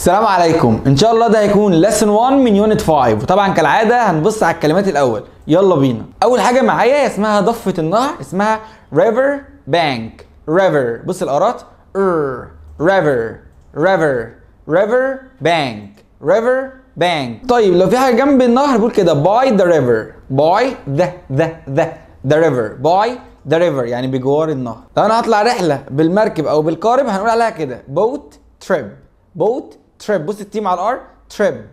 السلام عليكم ان شاء الله ده هيكون لسن 1 من يونت 5 وطبعا كالعاده هنبص على الكلمات الاول يلا بينا اول حاجه معايا اسمها ضفه النهر اسمها ريفر بانك ريفر بص الارات ر ريفر ريفر ريفر بانك ريفر بانك طيب لو في حاجه جنب النهر بقول كده باي ذا ريفر باي ذا ذا ذا ذا ريفر باي ذا ريفر يعني بجوار النهر لو انا هطلع رحله بالمركب او بالقارب هنقول عليها كده بوت تريب بوت تريب بص التيم على الار تريب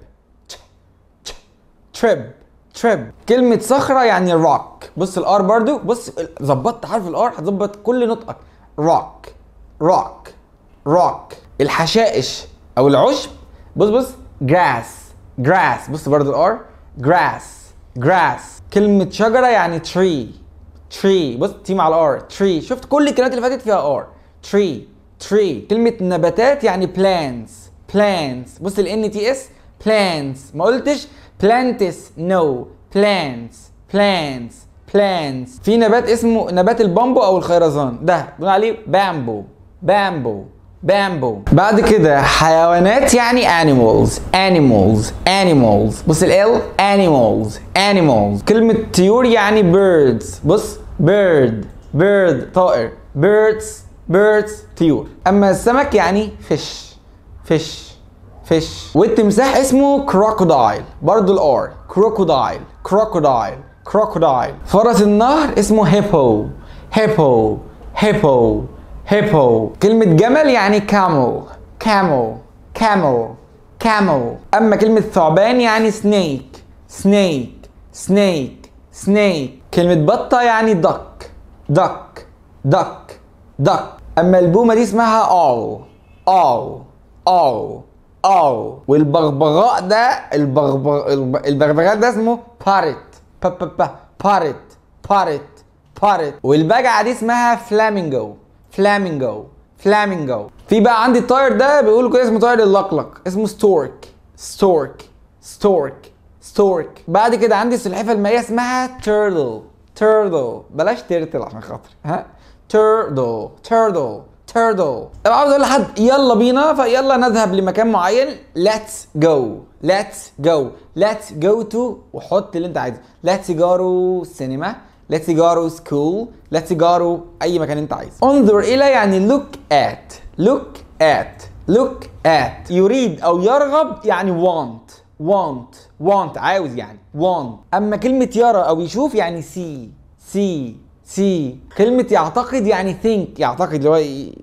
تريب تريب كلمة صخرة يعني روك بص الار برضو بص ظبطت حرف الار هتظبط كل نطقك روك روك روك الحشائش او العشب بص بص جراس جراس بص برضو الار جراس جراس كلمة شجرة يعني تري تري بص تي مع الار تري شفت كل الكلمات اللي فاتت فيها ار تري تري كلمة نباتات يعني بلانتس plants بص ال N T S plants ما قلتش plantis no plants plants plants في نبات اسمه نبات البامبو او الخيرزان ده بنقول عليه بامبو بامبو بامبو بعد كده حيوانات يعني animals animals animals بص ال animals animals كلمة طيور يعني birds بص bird bird طائر birds birds طيور أما السمك يعني fish فيش فيش والتمساح اسمه كروكودايل برضه الار كروكودايل كروكودايل كروكودايل فرس النهر اسمه هيبو هيبو هيبو هيبو كلمة جمل يعني كامو كامو كامو كامو أما كلمة ثعبان يعني سنيك سنيك سنيك سنيك كلمة بطة يعني دك دك دك دك أما البومة دي اسمها أو أو او او والبغبغاء ده البغبغ البغبغاء ده اسمه بارت با با با بارت بارت بارت والبجعه دي اسمها فلامينجو فلامينجو فلامينجو في بقى عندي الطائر ده بيقولوا كده اسمه طائر اللقلق اسمه ستورك ستورك ستورك ستورك بعد كده عندي السلحفاه المائيه اسمها تيرتل تيرتل بلاش تيرتل عشان خاطر ها تيرتل تيرتل turtle طب عاوز اقول لحد يلا بينا فيلا نذهب لمكان معين let's go let's go let's go to وحط اللي انت عايزه let's go to cinema let's go to school let's go to اي مكان انت عايزه انظر الى يعني look at look at look at يريد او يرغب يعني want want want عاوز يعني want اما كلمه يرى او يشوف يعني see see سي كلمة يعتقد يعني think يعتقد اللي هو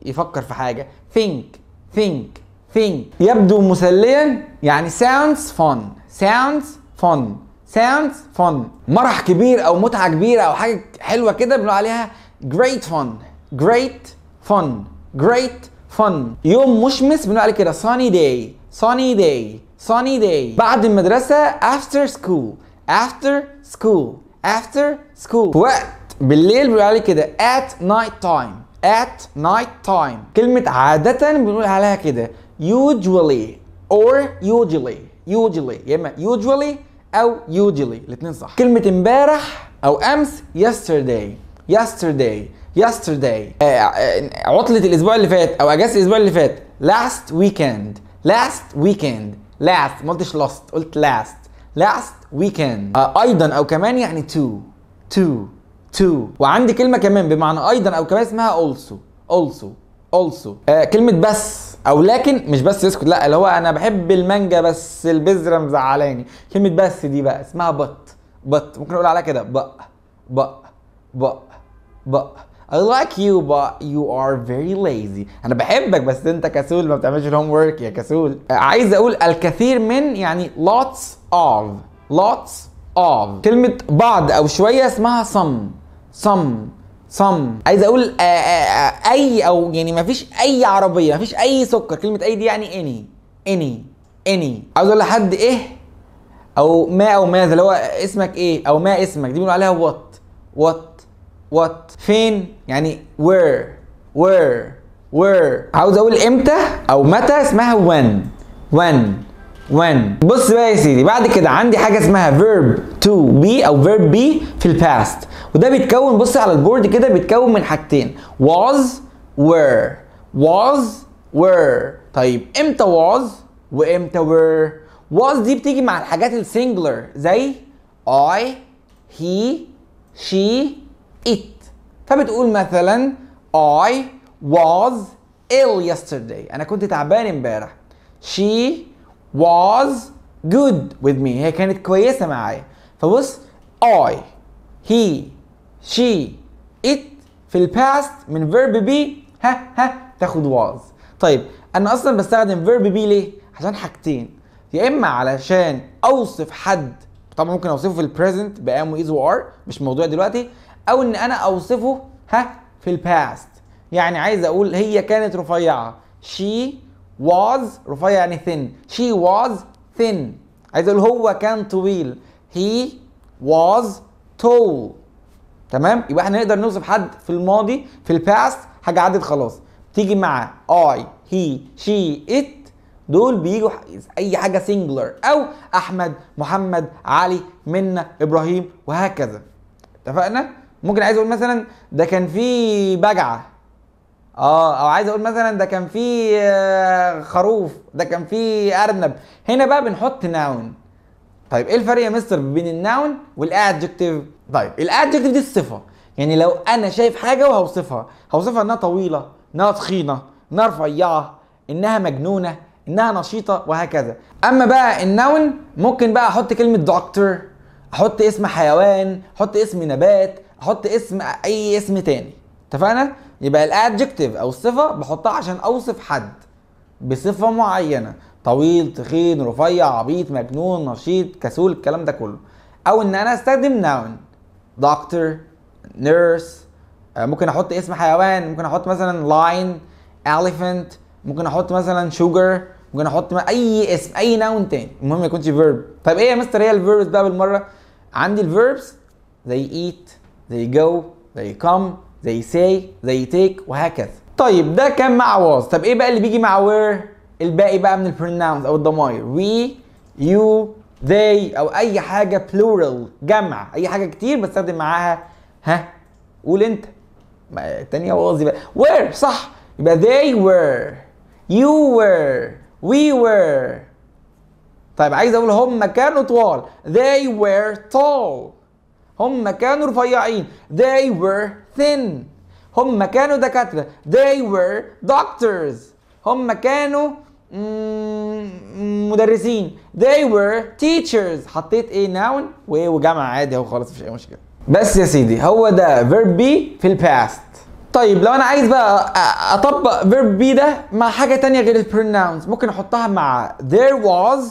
يفكر في حاجة think think think يبدو مسليا يعني sounds fun sounds fun sounds fun مرح كبير أو متعة كبيرة أو حاجة حلوة كده بنقول عليها great fun great fun great fun يوم مشمس بنقول عليه كده sunny day sunny day sunny day بعد المدرسة after school after school after school وقت بالليل بيقول عليه كده at night time at night time كلمة عادة بنقول عليها كده usually or usually usually يا اما usually او usually الاثنين صح كلمة امبارح او امس yesterday yesterday yesterday عطلة الأسبوع اللي فات أو أجازة الأسبوع اللي فات last weekend last weekend last ما قلتش lost قلت last last weekend أيضا أو كمان يعني to to to وعندي كلمه كمان بمعنى ايضا او كمان اسمها also also also آه كلمه بس او لكن مش بس يسكت لا اللي هو انا بحب المانجا بس البذره مزعلاني كلمه بس دي بقى اسمها بط بط ممكن اقول عليها كده بق بق بق بق I like you but you are very lazy انا بحبك بس انت كسول ما بتعملش الهوم ورك يا كسول آه، عايز اقول الكثير من يعني lots of lots of كلمه بعض او شويه اسمها some صم صم عايز اقول آآ آه، آآ آه، آه، اي او يعني ما فيش اي عربيه ما فيش اي سكر كلمه اي دي يعني اني اني اني عاوز اقول لحد ايه او ما او ماذا اللي هو اسمك ايه او ما اسمك دي بنقول عليها وات وات وات فين يعني وير وير وير عاوز اقول امتى او متى اسمها وين وين when بص بقى يا سيدي بعد كده عندي حاجه اسمها verb to be او verb be في الباست وده بيتكون بص على البورد كده بيتكون من حاجتين was were was were طيب امتى was وامتى were was دي بتيجي مع الحاجات السنجلر زي I he she it فبتقول مثلا I was ill yesterday انا كنت تعبان امبارح she was good with me هي كانت كويسة معايا فبص I he she it في الباست من verb be ها ها تاخد was طيب انا اصلا بستخدم verb be ليه؟ عشان حاجتين يا اما علشان اوصف حد طبعا ممكن اوصفه في البريزنت بام از وار مش موضوع دلوقتي او ان انا اوصفه ها في الباست يعني عايز اقول هي كانت رفيعه she was رفيع يعني thin she was thin عايز اقول هو كان طويل he was tall تمام يبقى احنا نقدر نوصف حد في الماضي في الباست حاجه عدت خلاص تيجي مع I he she it دول بيجوا اي حاجه سنجلر او احمد محمد علي منا ابراهيم وهكذا اتفقنا ممكن عايز اقول مثلا ده كان في بجعه اه او عايز اقول مثلا ده كان فيه آه، خروف ده كان فيه ارنب هنا بقى بنحط ناون طيب ايه الفرق يا مستر بين الناون والادجكتيف طيب الادجكتيف دي الصفه يعني لو انا شايف حاجه وهوصفها هوصفها انها طويله انها تخينه انها رفيعه انها مجنونه انها نشيطه وهكذا اما بقى الناون ممكن بقى احط كلمه دكتور احط اسم حيوان احط اسم نبات احط اسم اي اسم تاني اتفقنا يبقى الادجكتيف او الصفه بحطها عشان اوصف حد بصفه معينه طويل تخين رفيع عبيط مجنون نشيط كسول الكلام ده كله او ان انا استخدم ناون دكتور نيرس ممكن احط اسم حيوان ممكن احط مثلا لاين elephant ممكن احط مثلا شوجر ممكن احط اي اسم اي ناون تاني المهم ما يكونش فيرب طب ايه يا مستر هي الفيربس بقى بالمره عندي الفيربس زي eat زي go زي come زي ساي زي تيك وهكذا طيب ده كان مع was طب ايه بقى اللي بيجي مع where الباقي بقى من pronouns او الضمائر وي يو they او اي حاجه plural جمع اي حاجه كتير بستخدم معاها ها قول انت التانية was بقى وير صح يبقى they were you were we were طيب عايز اقول هم كانوا طوال they were tall هم كانوا رفيعين they were thin هم كانوا دكاترة they were doctors هم كانوا مدرسين they were teachers حطيت ايه ناون وايه وجمع عادي اهو خالص مفيش اي مشكله بس يا سيدي هو ده verb be في الباست طيب لو انا عايز بقى اطبق verb be ده مع حاجه تانية غير pronouns ممكن احطها مع there was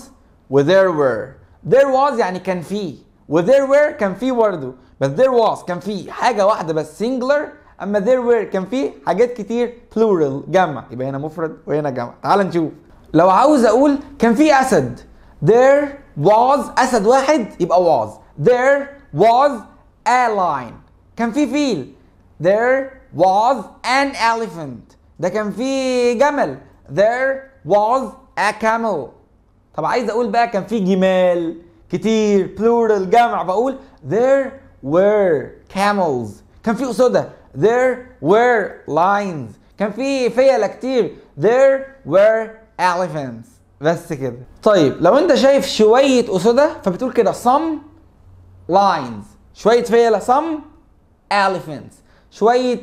و there were there was يعني كان فيه وذير وير كان فيه برضه بس ذير واز كان فيه حاجه واحده بس سنجلر اما ذير وير كان فيه حاجات كتير بلورال جمع يبقى هنا مفرد وهنا جمع تعال نشوف لو عاوز اقول كان فيه اسد there was اسد واحد يبقى was there was a لاين كان فيه فيل there was an elephant ده كان فيه جمل there was a camel طب عايز اقول بقى كان فيه جمال كتير plural جمع بقول there were camels كان في أسودة there were lions كان في فيلة كتير there were elephants بس كده طيب لو انت شايف شوية أسودة فبتقول كده some lions شوية فيلة some elephants شوية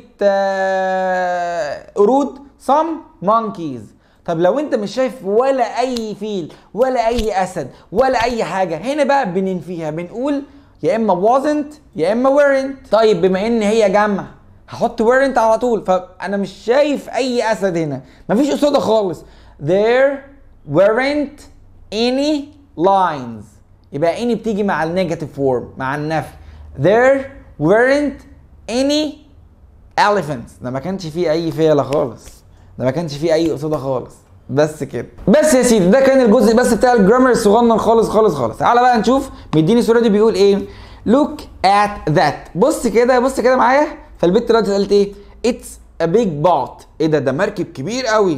قرود some monkeys طب لو انت مش شايف ولا اي فيل ولا اي اسد ولا اي حاجه هنا بقى بننفيها بنقول يا اما wasn't يا اما weren't طيب بما ان هي جمع هحط weren't على طول فانا مش شايف اي اسد هنا مفيش قصاده خالص there weren't any lines يبقى any بتيجي مع النيجاتيف فورم مع النفي there weren't any elephants ده ما كانش فيه اي فيله خالص ده ما كانش فيه اي قصيده خالص بس كده بس يا سيدي ده كان الجزء بس بتاع الجرامر الصغنن خالص خالص خالص تعالى بقى نشوف مديني الصوره دي بيقول ايه لوك ات ذات بص كده بص كده معايا فالبت دلوقتي سالت ايه اتس ا بيج بوت ايه ده ده مركب كبير قوي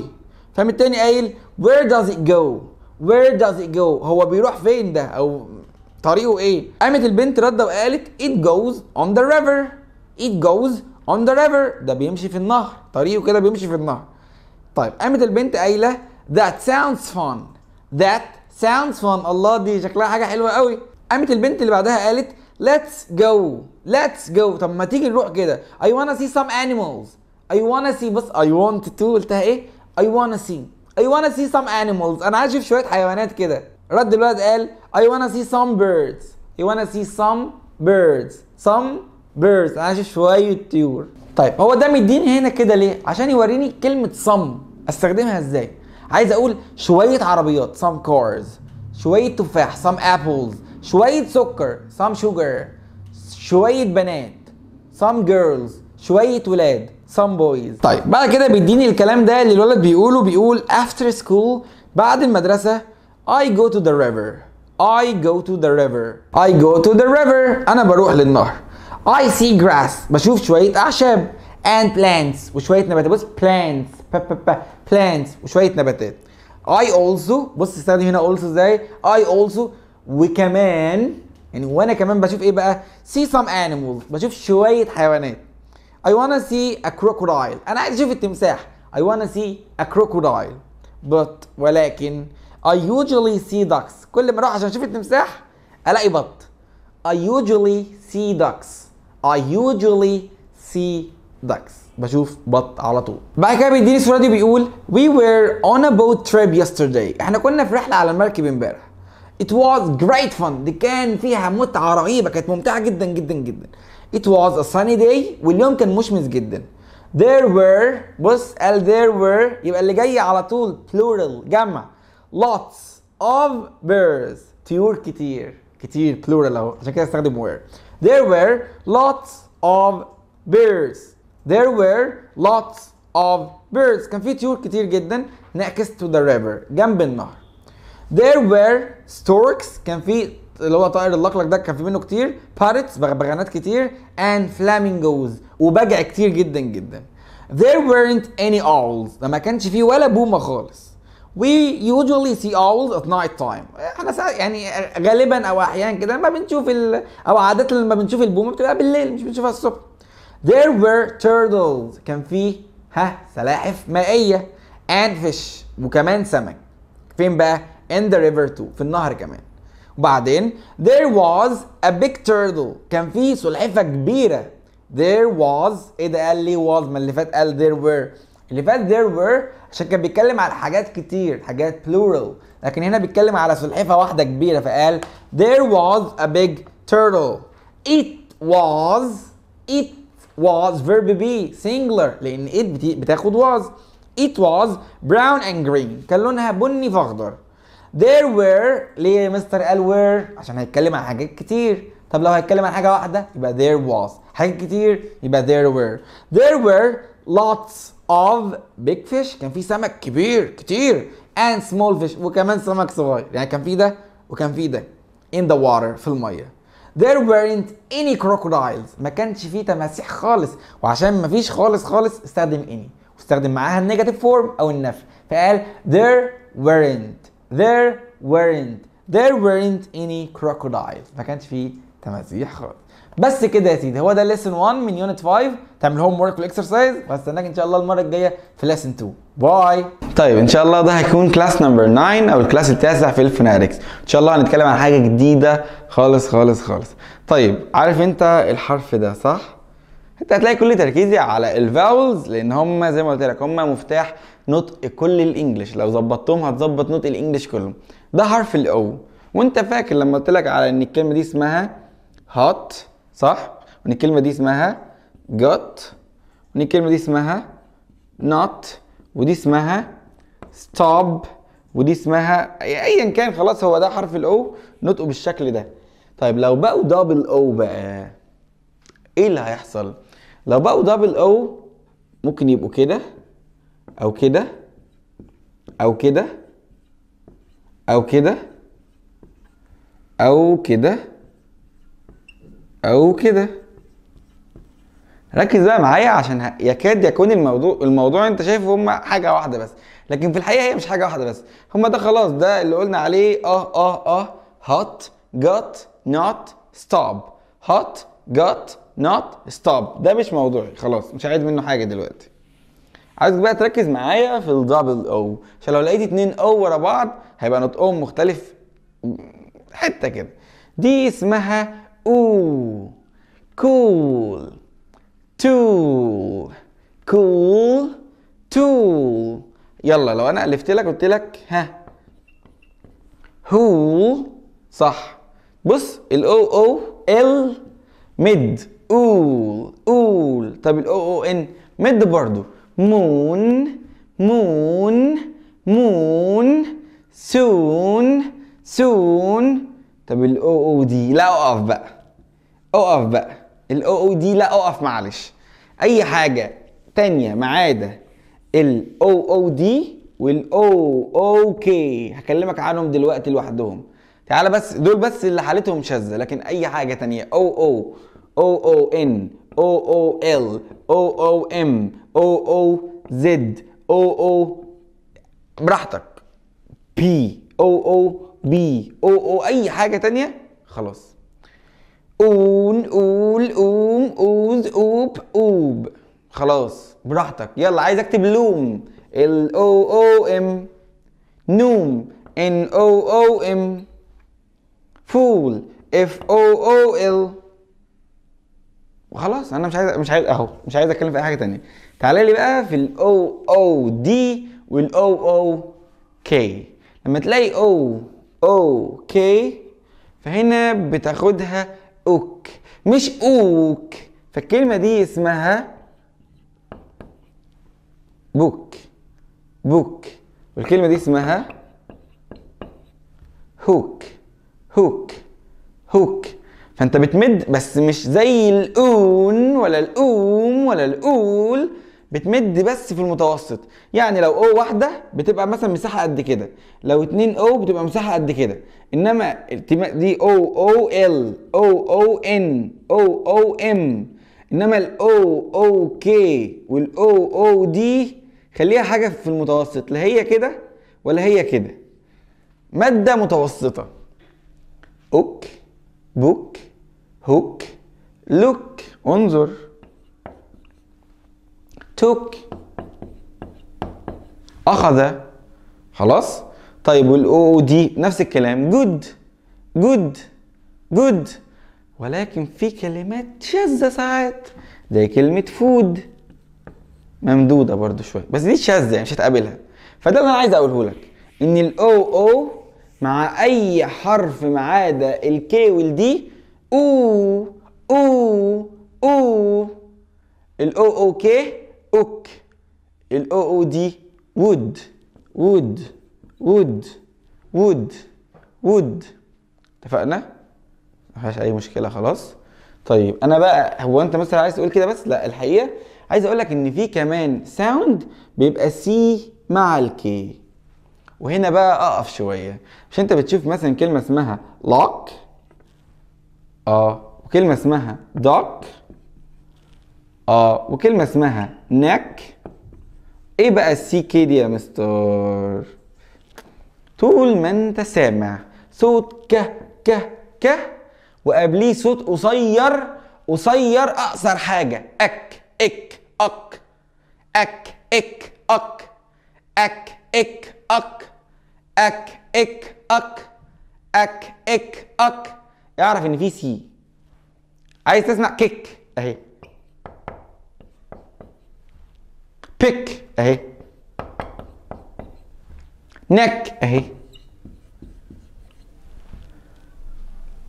فاهم التاني قايل وير داز ات جو وير داز ات جو هو بيروح فين ده او طريقه ايه قامت البنت رده وقالت ات جوز اون ذا ريفر ات جوز اون ذا ريفر ده بيمشي في النهر طريقه كده بيمشي في النهر طيب قامت البنت قايله that sounds fun that sounds fun الله دي شكلها حاجه حلوه قوي قامت البنت اللي بعدها قالت let's go let's go طب ما تيجي نروح كده I wanna see some animals I wanna see بس I want to قلتها ايه I wanna see I wanna see some animals انا عايز اشوف شويه حيوانات كده رد الولد قال I wanna see some birds I wanna see some birds some birds انا عايز اشوف شويه طيور طيب هو ده مديني هنا كده ليه؟ عشان يوريني كلمة صم استخدمها ازاي؟ عايز اقول شوية عربيات some cars شوية تفاح some ابلز شوية سكر some sugar شوية بنات some girls شوية ولاد some boys طيب بعد كده بيديني الكلام ده اللي الولد بيقوله بيقول افتر سكول بعد المدرسة I go to the river I go to the river I go to the river أنا بروح للنهر I see grass بشوف شوية أعشاب and plants وشوية نباتات بص plants plants وشوية نباتات I also بص استخدم هنا also ازاي I also وكمان يعني وانا كمان بشوف ايه بقى see some animals بشوف شوية حيوانات I wanna see a crocodile انا عايز اشوف التمساح I wanna see a crocodile but ولكن I usually see ducks كل ما اروح عشان اشوف التمساح الاقي بط I usually see ducks I usually see ducks بشوف بط على طول بعد كده بيديني الصوره دي بيقول we were on a boat trip yesterday احنا كنا في رحله على المركب امبارح it was great fun دي كان فيها متعه رهيبه كانت ممتعه جدا جدا جدا it was a sunny day واليوم كان مشمس جدا there were بص قال there were يبقى اللي جاي على طول plural جمع lots of birds طيور كتير كتير plural اهو عشان كده استخدم were there were lots of birds. There were lots of birds. Can كان في طيور كتير جدا next to the river جنب النهر. There were storks Can في اللي هو طائر اللقلق ده Can في منه كتير parrots بغبغانات كتير and flamingos وبجع كتير جدا جدا. There weren't any owls ما كانش فيه ولا بومه خالص. we usually see owls at night time احنا يعني غالبا او احيانا كده ما بنشوف ال... او عاده لما بنشوف البومه بتبقى بالليل مش بنشوفها الصبح there were turtles كان في ها سلاحف مائيه and fish وكمان سمك فين بقى in the river too في النهر كمان وبعدين there was a big turtle كان في سلحفه كبيره there was ايه ده قال لي was ما اللي فات قال there were اللي فات there were عشان كان بيتكلم على حاجات كتير حاجات plural لكن هنا بيتكلم على سلحفه واحده كبيره فقال there was a big turtle it was it was verb be singular لان it بتاخد was it was brown and green كان لونها بني فاخضر there were ليه يا مستر قال were عشان هيتكلم عن حاجات كتير طب لو هيتكلم عن حاجه واحده يبقى there was حاجات كتير يبقى there were there were lots of big fish كان في سمك كبير كتير and small fish وكمان سمك صغير يعني كان في ده وكان في ده in the water في الميه there weren't any crocodiles ما كانش فيه تماسيح خالص وعشان ما فيش خالص خالص استخدم any واستخدم معاها النيجاتيف فورم او النفي فقال there weren't there weren't there weren't any crocodiles ما كانش فيه تماسيح خالص بس كده يا سيدي هو ده ليسن 1 من يونت 5 تعمل هوم ورك والاكسرسايز وهستناك ان شاء الله المره الجايه في ليسن 2 باي طيب ان شاء الله ده هيكون كلاس نمبر 9 او الكلاس التاسع في الفوناريكس ان شاء الله هنتكلم عن حاجه جديده خالص خالص خالص طيب عارف انت الحرف ده صح انت هتلاقي كل تركيزي على الفاولز لان هم زي ما قلت لك هم مفتاح نطق كل الانجليش لو ظبطتهم هتظبط نطق الانجليش كله ده حرف الاو وانت فاكر لما قلت لك على ان الكلمه دي اسمها هات صح وان الكلمه دي اسمها جت وان الكلمه دي اسمها نوت ودي اسمها ستوب ودي اسمها ايا كان خلاص هو ده حرف الاو نطقه بالشكل ده طيب لو بقوا دبل او بقى ايه اللي هيحصل لو بقوا دبل او ممكن يبقوا كده او كده او كده او كده او كده او كده ركز بقى معايا عشان يكاد يكون الموضوع الموضوع انت شايفه هم حاجه واحده بس لكن في الحقيقه هي مش حاجه واحده بس هم ده خلاص ده اللي قلنا عليه اه اه اه هات جات نوت ستوب هات جات نوت ستوب ده مش موضوعي خلاص مش عايز منه حاجه دلوقتي عايزك بقى تركز معايا في الدبل او عشان لو لقيت اتنين او ورا بعض هيبقى نطقهم مختلف حته كده دي اسمها U cool two cool two يلا لو أنا ألفت لك قلت لك ها هو صح بص الأو أو ال مد أول أول طب الأو أو إن مد برضو مون مون مون سون سون طب الأو أو دي لا أقف بقى اقف بقى الاو او دي لا اقف معلش اي حاجه تانية ما عدا الاو او دي والاو او كي هكلمك عنهم دلوقتي لوحدهم تعالى بس دول بس اللي حالتهم شاذه لكن اي حاجه تانية او او او او ان او او ال او او ام او او زد او او براحتك بي او او بي او او اي حاجه تانية خلاص اون اول اوم اوز اوب اوب خلاص براحتك يلا عايز اكتب لوم ال او او ام نوم ان او او ام فول اف او او ال وخلاص انا مش عايز مش عايز اهو مش عايز اتكلم في اي حاجه تانية تعالى لي بقى في الاو او دي والاو او كي لما تلاقي او او كي فهنا بتاخدها اوك مش اوك فالكلمة دي اسمها بوك بوك والكلمة دي اسمها هوك هوك هوك فانت بتمد بس مش زي الاون ولا الاوم ولا الاول بتمد بس في المتوسط يعني لو او واحده بتبقى مثلا مساحه قد كده لو 2 او بتبقى مساحه قد كده انما دي او او ال او او ان او او ام انما الاو او كي والاو او دي خليها حاجه في المتوسط لا هي كده ولا هي كده ماده متوسطه اوك بوك هوك لوك انظر took أخذ خلاص طيب والأو دي نفس الكلام good good good ولكن في كلمات شاذة ساعات زي كلمة food ممدودة برضو شوية بس دي شاذة يعني مش هتقابلها فده اللي أنا عايز أقوله لك إن الأو أو مع أي حرف ما عدا الكي والدي أو أو أو الأو أو كي اوك الاو او دي وود وود وود وود وود اتفقنا؟ ما فيهاش اي مشكله خلاص طيب انا بقى هو انت مثلا عايز تقول كده بس لا الحقيقه عايز اقول لك ان في كمان ساوند بيبقى سي مع الكي وهنا بقى اقف شويه مش انت بتشوف مثلا كلمه اسمها لوك اه وكلمه اسمها دوك اه وكلمه اسمها نك ايه بقى السي كي دي يا مستر طول ما انت سامع صوت ك ك ك وقبليه صوت قصير قصير اقصر حاجه اك اك اك اك اك اك اك اك اك اك اك اك اك اك اك اعرف ان في سي عايز تسمع كيك اهي بيك اهي نك اهي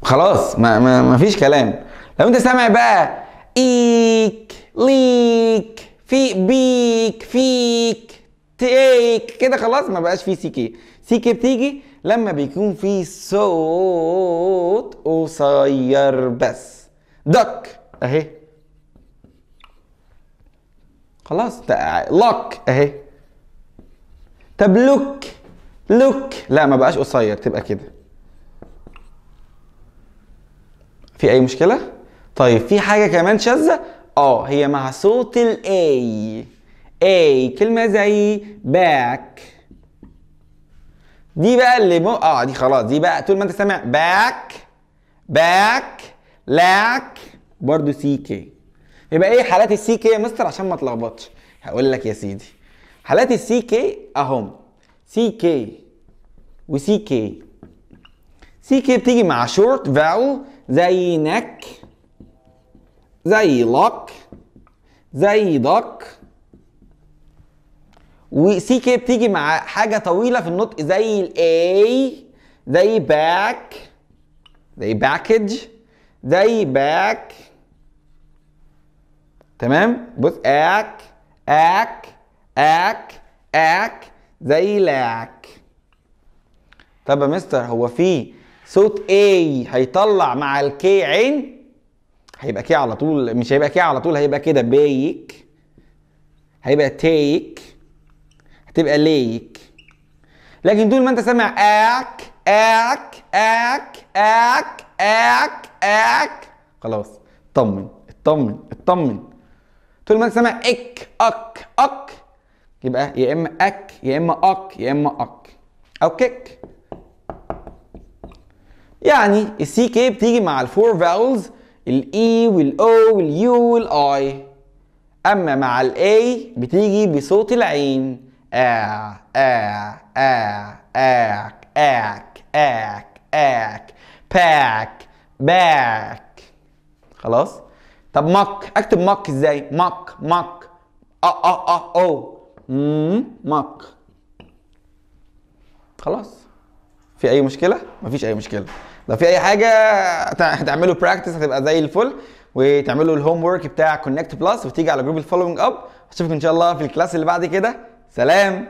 خلاص ما, ما, ما فيش كلام لو انت سامع بقى ايك ليك في بيك فيك تيك كده خلاص ما بقاش فيه سي كي سي كي بتيجي لما بيكون في صوت قصير بس دك اهي خلاص لوك اهي طب لوك لوك لا ما بقاش قصير تبقى كده في اي مشكله طيب في حاجه كمان شاذه اه هي مع صوت الاي اي كلمه زي باك دي بقى اللي مو... اه دي خلاص دي بقى طول ما انت سامع باك باك لاك برضو سي كي يبقى ايه حالات السي كي يا مستر عشان ما تلخبطش هقول لك يا سيدي حالات السي كي اهم سي كي وسي كي سي كي بتيجي مع شورت فاول زي نك زي لك زي دك وسي كي بتيجي مع حاجه طويله في النطق زي الاي زي باك زي باكج زي باك تمام بص اك اك اك اك زي لاك طب يا مستر هو في صوت اي هيطلع مع الكي عين هيبقى كي على طول مش هيبقى كي على طول هيبقى كده بيك هيبقى تيك هتبقى ليك لكن طول ما انت سامع اك اك اك اك اك اك, أك خلاص اطمن اطمن اطمن طول ما انت سامع اك اك اك يبقى يا اما اك يا اما اك يا اما اك او كيك يعني السي كي بتيجي مع الفور فاولز الاي والاو واليو والاي اما مع الاي بتيجي بصوت العين اك اك اك آك آك آك آك باك باك خلاص طب مك اكتب مك ازاي مك مك اه اه اه او مك خلاص في اي مشكله مفيش اي مشكله لو في اي حاجه هتعملوا براكتس هتبقى زي الفل وتعملوا الهوم ورك بتاع كونكت بلس وتيجي على جروب الفولوينج اب اشوفكم ان شاء الله في الكلاس اللي بعد كده سلام